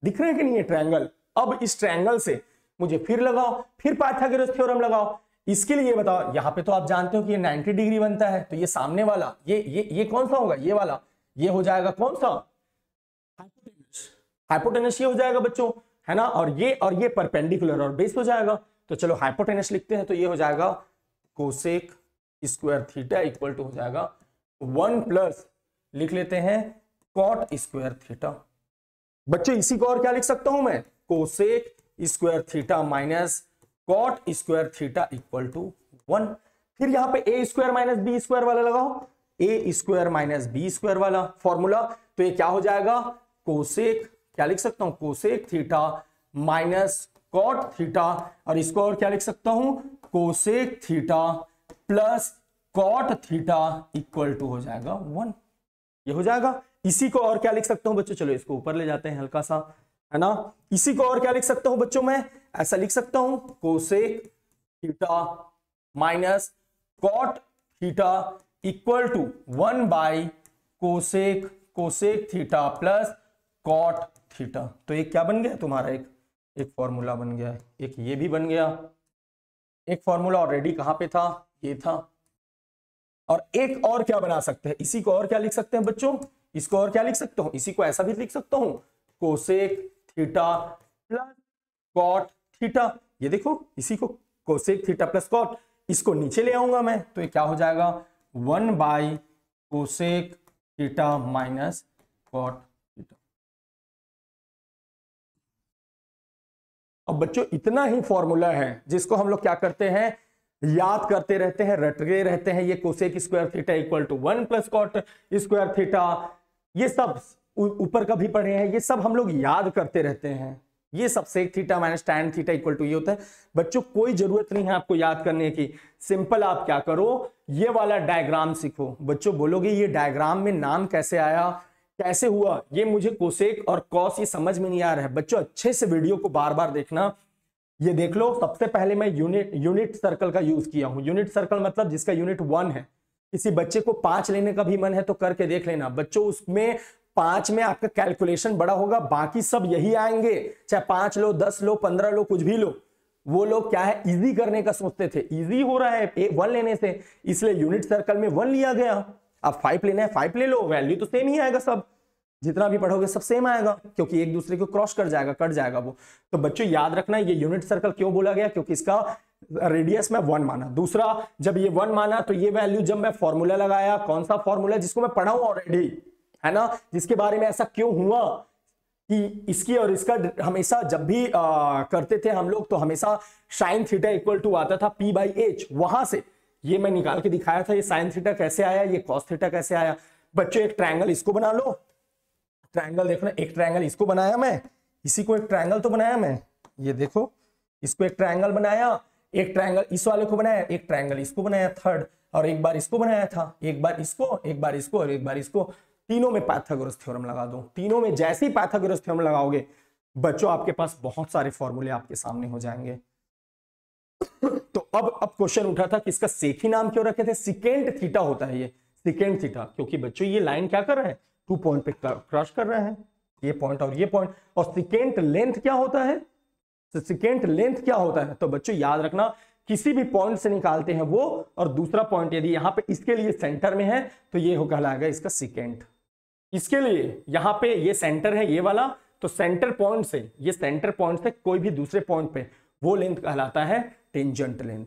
दिख रहे हैं कि नहीं है ट्राइंगल अब इस ट्राइंगल से मुझे फिर लगाओ फिर पाइथागोरस थ्योरम लगाओ इसके लिए बताओ यहां पे तो आप जानते हो कि ये 90 डिग्री बनता है तो ये सामने वाला ये ये ये कौन सा होगा ये वाला ये हो जाएगा कौन सा हाइपोटेनस हाइपोटेनस ये हो जाएगा बच्चों है ना और ये और ये परपेंडिकुलर और बेस हो जाएगा तो चलो हाइपोटेनस लिखते हैं तो ये हो जाएगा cosec square theta equal to हो जाएगा वन प्लस लिख लेते हैं कॉट स्क्वायर थीटा बच्चे इसी को और क्या लिख सकता हूं मैं cosec square theta minus cot square theta equal to one फिर यहां पे A square minus B square वाला लगाओ A square minus B square वाला फॉर्मूला तो ये क्या हो जाएगा कोसेक क्या लिख सकता हूं cosec theta minus cot theta और इसको और क्या लिख सकता हूं cosec theta plus cot theta equal to हो जाएगा वन ये हो जाएगा इसी को और क्या लिख सकता हूं बच्चों चलो इसको ऊपर ले जाते हैं हल्का सा है ना इसी को और क्या लिख सकता हूं बच्चों मैं ऐसा लिख सकता हूं cosec theta minus cot theta equal to one by cosec cosec theta plus cot theta तो ये क्या बन गया तुम्हारा एक एक फॉर्मूला बन गया एक ये भी बन गया एक फॉर्मूला ऑलरेडी कहाँ पे था ये था और एक और क्या बना सकते हैं इसी को और क्या लिख सकते हैं बच्चों इसको और क्या लिख सकता हूं इसी को ऐसा भी लिख सकता हूं cosec theta plus cot theta ये देखो इसी को कोसेक थीटा प्लस कॉट इसको नीचे ले आऊंगा मैं तो ये क्या हो जाएगा one by cosec theta minus cot अब बच्चों इतना ही फॉर्मूला है जिसको हम लोग क्या करते हैं याद करते रहते हैं रटते रहते हैं ये cosec square theta equal to one plus cot square theta ये सब ऊपर का भी पढ़े हैं ये सब हम लोग याद करते रहते हैं ये सब sec theta minus tan theta equal to ये होता है बच्चों कोई जरूरत नहीं है आपको याद करने की सिंपल आप क्या करो ये वाला डायग्राम सीखो बच्चों बोलोगे ये डायग्राम में नाम कैसे आया कैसे हुआ ये मुझे कोसेक और कॉस ये समझ में नहीं आ रहा है बच्चों अच्छे से वीडियो को बार बार देखना ये देख लो सबसे पहले मैं यूनिट यूनिट सर्कल का यूज किया हूं यूनिट सर्कल मतलब जिसका यूनिट वन है किसी बच्चे को पांच लेने का भी मन है तो करके देख लेना बच्चों उसमें पांच में आपका कैलकुलेशन बड़ा होगा बाकी सब यही आएंगे चाहे पांच लो दस लो पंद्रह लो कुछ भी लो वो लोग क्या है इजी करने का सोचते थे इजी हो रहा है वन लेने से इसलिए यूनिट सर्कल में वन लिया गया अब फाइव लेना है फाइव ले लो वैल्यू तो सेम ही आएगा सब जितना भी पढ़ोगे सब सेम आएगा क्योंकि एक दूसरे को क्रॉस कर जाएगा कट जाएगा वो तो बच्चों याद रखना ये यूनिट सर्कल क्यों बोला गया क्योंकि इसका रेडियस में वन माना दूसरा जब ये वन माना तो ये वैल्यू जब मैं फॉर्मूला लगाया कौन सा फॉर्मूला जिसको मैं पढ़ाऊ ऑलरेडी है ना जिसके बारे में ऐसा क्यों हुआ कि इसकी और इसका हमेशा जब भी आ, करते थे हम लोग तो हमेशा साइन थीटा इक्वल टू आता था पी बाई एच वहां से ये मैं निकाल के दिखाया था ये साइन थीटा कैसे आया ये कॉस थीटा कैसे आया बच्चों एक ट्रायंगल इसको बना लो ट्रायंगल देखना एक ट्रायंगल इसको बनाया मैं इसी को एक ट्रायंगल तो बनाया मैं ये देखो इसको एक ट्रायंगल बनाया एक ट्रायंगल इस वाले को बनाया एक ट्रायंगल इसको बनाया थर्ड और एक बार इसको बनाया था एक बार इसको एक बार इसको और एक बार इसको तीनों में पाथागोरस थ्योरम लगा दो तीनों में जैसे ही पाथागोरस थ्योरम लगाओगे बच्चों आपके पास बहुत सारे फॉर्मूले आपके सामने हो जाएंगे तो अब अब क्वेश्चन उठा था कि इसका सेकी नाम क्यों रखे थे सिकेंड थीटा होता है ये सिकेंड थीटा क्योंकि बच्चों ये लाइन क्या कर रहा है टू पॉइंट पे क्रॉस कर रहा है ये पॉइंट और ये पॉइंट और सिकेंड लेंथ क्या होता है सिकेंड तो लेंथ क्या होता है तो बच्चों याद रखना किसी भी पॉइंट से निकालते हैं वो और दूसरा पॉइंट यदि यहां पे इसके लिए सेंटर में है तो ये हो कहलाएगा इसका सिकेंड इसके लिए यहां पे ये सेंटर है ये वाला तो सेंटर पॉइंट से ये सेंटर पॉइंट से कोई भी दूसरे पॉइंट पे वो लेंथ कहलाता है टेंजेंट लेंथ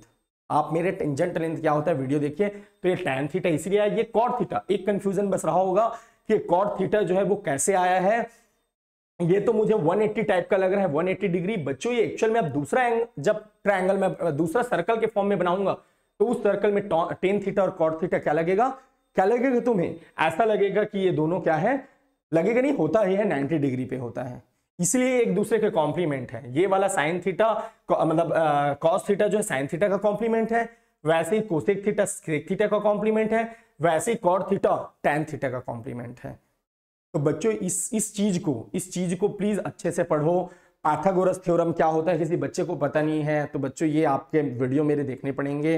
आप मेरे टेंजेंट लेंथ क्या होता है वीडियो देखिए तो ये टेन थीटा इसलिए आया ये कॉट थीटा एक कंफ्यूजन बस रहा होगा कि कॉट थीटा जो है वो कैसे आया है ये तो मुझे 180 टाइप का लग रहा है 180 डिग्री बच्चों ये एक्चुअल में अब दूसरा जब ट्रायंगल में दूसरा सर्कल के फॉर्म में बनाऊंगा तो उस सर्कल में टेन थीटा और कॉट थीटा क्या लगेगा क्या लगेगा तुम्हें ऐसा लगेगा कि ये दोनों क्या है लगेगा नहीं होता ही है 90 डिग्री पे होता है इसलिए एक दूसरे के कॉम्प्लीमेंट है ये वाला साइन थीटा मतलब कॉस थीटा जो है साइन थीटा का कॉम्प्लीमेंट है वैसे ही कोसेक थीटा स्क्रेक थीटा का कॉम्प्लीमेंट है वैसे ही कॉर थीटा टेन थीटा का कॉम्प्लीमेंट है तो बच्चों इस इस चीज को इस चीज को प्लीज अच्छे से पढ़ो पाथागोरस थ्योरम क्या होता है किसी बच्चे को पता नहीं है तो बच्चों ये आपके वीडियो मेरे देखने पड़ेंगे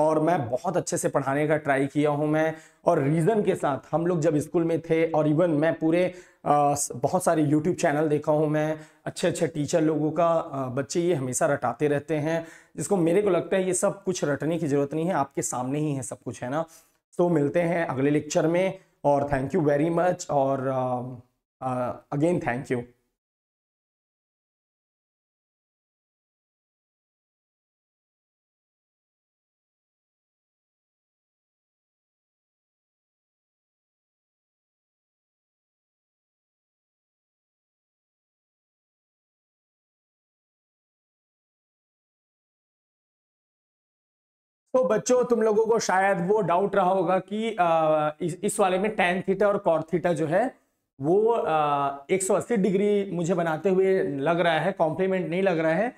और मैं बहुत अच्छे से पढ़ाने का ट्राई किया हूँ मैं और रीज़न के साथ हम लोग जब स्कूल में थे और इवन मैं पूरे बहुत सारे यूट्यूब चैनल देखा हूँ मैं अच्छे अच्छे टीचर लोगों का बच्चे ये हमेशा रटाते रहते हैं जिसको मेरे को लगता है ये सब कुछ रटने की ज़रूरत नहीं है आपके सामने ही है सब कुछ है ना तो मिलते हैं अगले लेक्चर में और थैंक यू वेरी मच और अगेन थैंक यू तो बच्चों तुम लोगों को शायद वो डाउट रहा होगा कि आ, इस, इस वाले में टेन थीटा और कॉर थीटा जो है वो सौ 180 डिग्री मुझे बनाते हुए लग रहा है कॉम्प्लीमेंट नहीं लग रहा है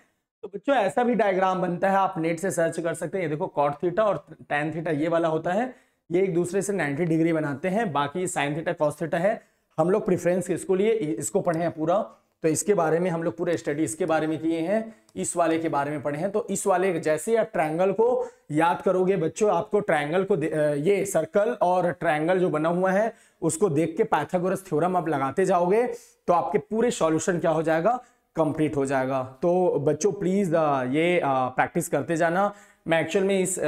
तो बच्चों ऐसा भी डायग्राम बनता है आप नेट से सर्च कर सकते हैं ये देखो कॉट थीटा और टेन थीटा ये वाला होता है ये एक दूसरे से 90 डिग्री बनाते हैं बाकी साइन थीटा कॉस थीटा है हम लोग प्रिफरेंस इसको लिए इसको पढ़े हैं पूरा तो इसके बारे में हम लोग पूरे स्टडी इसके बारे में किए हैं इस वाले के बारे में पढ़े हैं तो इस वाले जैसे आप ट्रायंगल को याद करोगे बच्चों आपको ट्रायंगल को ये सर्कल और ट्रायंगल जो बना हुआ है उसको देख के पैथागोरस थ्योरम आप लगाते जाओगे तो आपके पूरे सॉल्यूशन क्या हो जाएगा कंप्लीट हो जाएगा तो बच्चों प्लीज़ ये प्रैक्टिस करते जाना मैं एक्चुअल में इस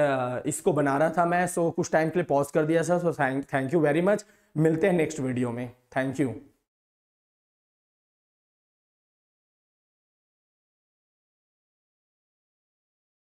इसको बना रहा था मैं सो कुछ टाइम के लिए पॉज कर दिया था so thank you very much मिलते हैं नेक्स्ट वीडियो में थैंक यू